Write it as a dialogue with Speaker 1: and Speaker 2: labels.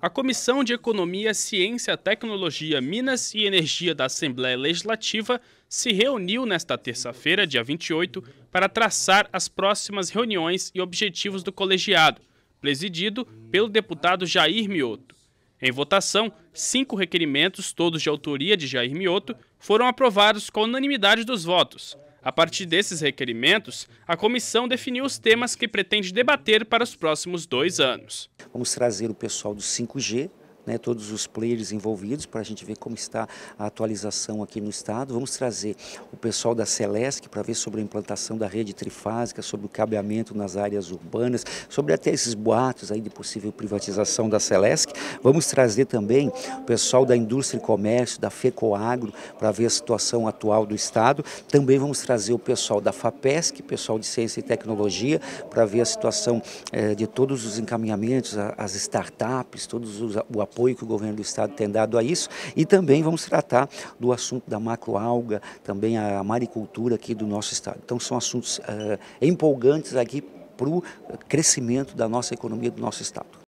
Speaker 1: A Comissão de Economia, Ciência, Tecnologia, Minas e Energia da Assembleia Legislativa se reuniu nesta terça-feira, dia 28, para traçar as próximas reuniões e objetivos do colegiado, presidido pelo deputado Jair Mioto. Em votação, cinco requerimentos, todos de autoria de Jair Mioto, foram aprovados com unanimidade dos votos. A partir desses requerimentos, a comissão definiu os temas que pretende debater para os próximos dois anos.
Speaker 2: Vamos trazer o pessoal do 5G, né, todos os players envolvidos para a gente ver como está a atualização aqui no estado. Vamos trazer o pessoal da Celesc para ver sobre a implantação da rede trifásica, sobre o cabeamento nas áreas urbanas, sobre até esses boatos aí de possível privatização da Celesc. Vamos trazer também o pessoal da indústria e comércio, da FECOAGRO, para ver a situação atual do estado. Também vamos trazer o pessoal da FAPESC, pessoal de ciência e tecnologia, para ver a situação eh, de todos os encaminhamentos, as startups, todos os, o apoio apoio que o governo do estado tem dado a isso e também vamos tratar do assunto da macroalga, também a maricultura aqui do nosso estado. Então são assuntos uh, empolgantes aqui para o eh, crescimento da nossa economia do nosso estado.